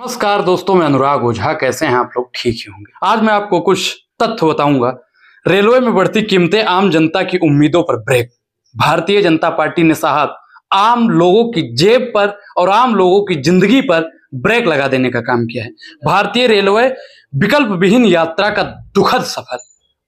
नमस्कार दोस्तों मैं अनुराग ओझा कैसे हैं आप लोग ठीक ही होंगे आज मैं आपको कुछ तथ्य बताऊंगा रेलवे में बढ़ती कीमतें आम जनता की उम्मीदों पर ब्रेक भारतीय जनता पार्टी ने साहब आम लोगों की जेब पर और आम लोगों की जिंदगी पर ब्रेक लगा देने का काम किया है भारतीय रेलवे विकल्प विहीन यात्रा का दुखद सफर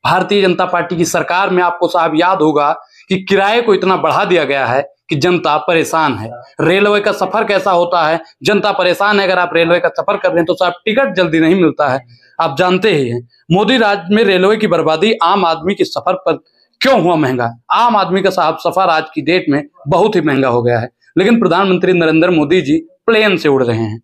भारतीय जनता पार्टी की सरकार में आपको साहब याद होगा कि किराए को इतना बढ़ा दिया गया है कि जनता परेशान है रेलवे का सफर कैसा होता है जनता परेशान है अगर आप रेलवे का सफर कर रहे हैं तो साहब टिकट जल्दी नहीं मिलता है आप जानते ही हैं मोदी राज में रेलवे की बर्बादी आम आदमी के सफर पर क्यों हुआ महंगा आम आदमी का साहब सफर आज की डेट में बहुत ही महंगा हो गया है लेकिन प्रधानमंत्री नरेंद्र मोदी जी प्लेन से उड़ रहे हैं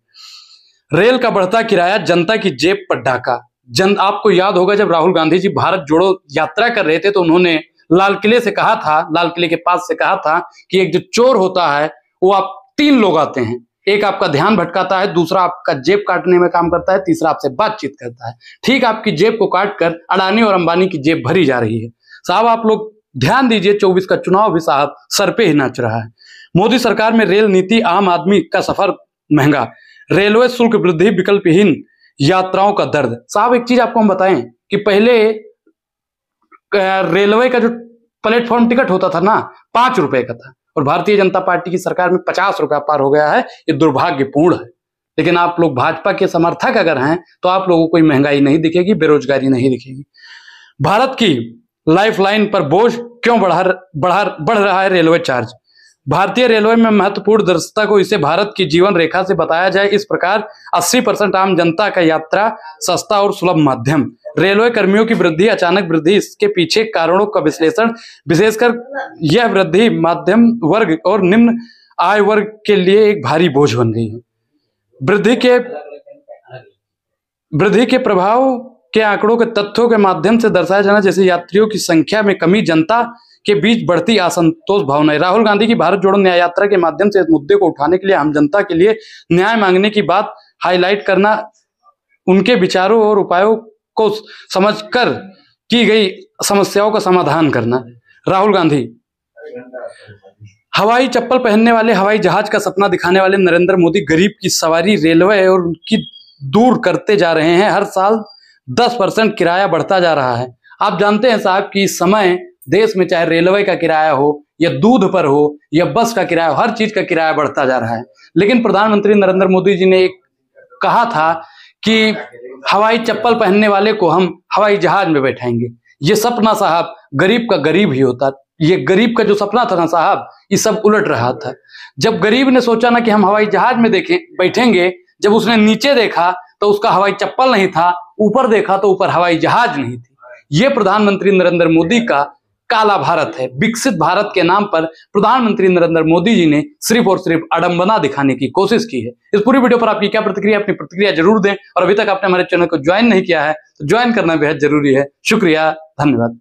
रेल का बढ़ता किराया जनता की जेब पर ढाका जन आपको याद होगा जब राहुल गांधी जी भारत जोड़ो यात्रा कर रहे थे तो उन्होंने लाल किले से कहा था लाल किले के पास से कहा था कि एक जो चोर होता है वो आप तीन लोग आते हैं एक आपका ध्यान भटकाता है दूसरा आपका जेब काटने में काम करता है तीसरा आपसे बातचीत करता है ठीक आपकी जेब को काट कर अडानी और अंबानी की जेब भरी जा रही है साहब आप लोग ध्यान दीजिए चौबीस का चुनाव भी साहब सर पे ही नाच रहा है मोदी सरकार में रेल नीति आम आदमी का सफर महंगा रेलवे शुल्क वृद्धि विकल्पहीन यात्राओं का दर्द साहब एक चीज आपको हम बताएं कि पहले रेलवे का जो प्लेटफॉर्म टिकट होता था ना पांच रुपए का था और भारतीय जनता पार्टी की सरकार में पचास रुपया पार हो गया है ये दुर्भाग्यपूर्ण है लेकिन आप लोग भाजपा के समर्थक अगर हैं तो आप लोगों को महंगाई नहीं दिखेगी बेरोजगारी नहीं दिखेगी भारत की लाइफलाइन पर बोझ क्यों बढ़ा बढ़ा बढ़ रहा है रेलवे चार्ज भारतीय रेलवे में महत्वपूर्ण दृश्यता को इसे भारत की जीवन रेखा से बताया जाए इस प्रकार 80 परसेंट आम जनता का यात्रा सस्ता और सुलभ माध्यम रेलवे कर्मियों की वृद्धि अचानक वृद्धि इसके पीछे कारणों का विश्लेषण विशेषकर यह वृद्धि माध्यम वर्ग और निम्न आय वर्ग के लिए एक भारी बोझ बन गई है वृद्धि के वृद्धि के प्रभाव के आंकड़ों के तथ्यों के माध्यम से दर्शाया जाना जैसे यात्रियों की संख्या में कमी जनता के बीच बढ़ती असंतोष भावनाएं राहुल गांधी की भारत जोड़ो न्याय यात्रा के माध्यम से इस मुद्दे को उठाने के लिए आम जनता के लिए न्याय मांगने की बात हाईलाइट करना उनके विचारों और उपायों को समझकर की गई समस्याओं का समाधान करना राहुल गांधी हवाई चप्पल पहनने वाले हवाई जहाज का सपना दिखाने वाले नरेंद्र मोदी गरीब की सवारी रेलवे और उनकी दूर करते जा रहे हैं हर साल दस परसेंट किराया बढ़ता जा रहा है आप जानते हैं साहब कि इस समय देश में चाहे रेलवे का किराया हो या दूध पर हो या बस का किराया हो हर चीज का किराया बढ़ता जा रहा है लेकिन प्रधानमंत्री नरेंद्र मोदी जी ने एक कहा था कि हवाई चप्पल पहनने वाले को हम हवाई जहाज में बैठाएंगे ये सपना साहब गरीब का गरीब ही होता ये गरीब का जो सपना था ना साहब ये सब उलट रहा था जब गरीब ने सोचा ना कि हम हवाई जहाज में देखें बैठेंगे जब उसने नीचे देखा तो उसका हवाई चप्पल नहीं था ऊपर देखा तो ऊपर हवाई जहाज नहीं थी ये प्रधानमंत्री नरेंद्र मोदी का काला भारत है विकसित भारत के नाम पर प्रधानमंत्री नरेंद्र मोदी जी ने सिर्फ और सिर्फ अडम्बना दिखाने की कोशिश की है इस पूरी वीडियो पर आपकी क्या प्रतिक्रिया अपनी प्रतिक्रिया जरूर दें और अभी तक आपने हमारे चैनल को ज्वाइन नहीं किया है तो ज्वाइन करना बेहद जरूरी है शुक्रिया धन्यवाद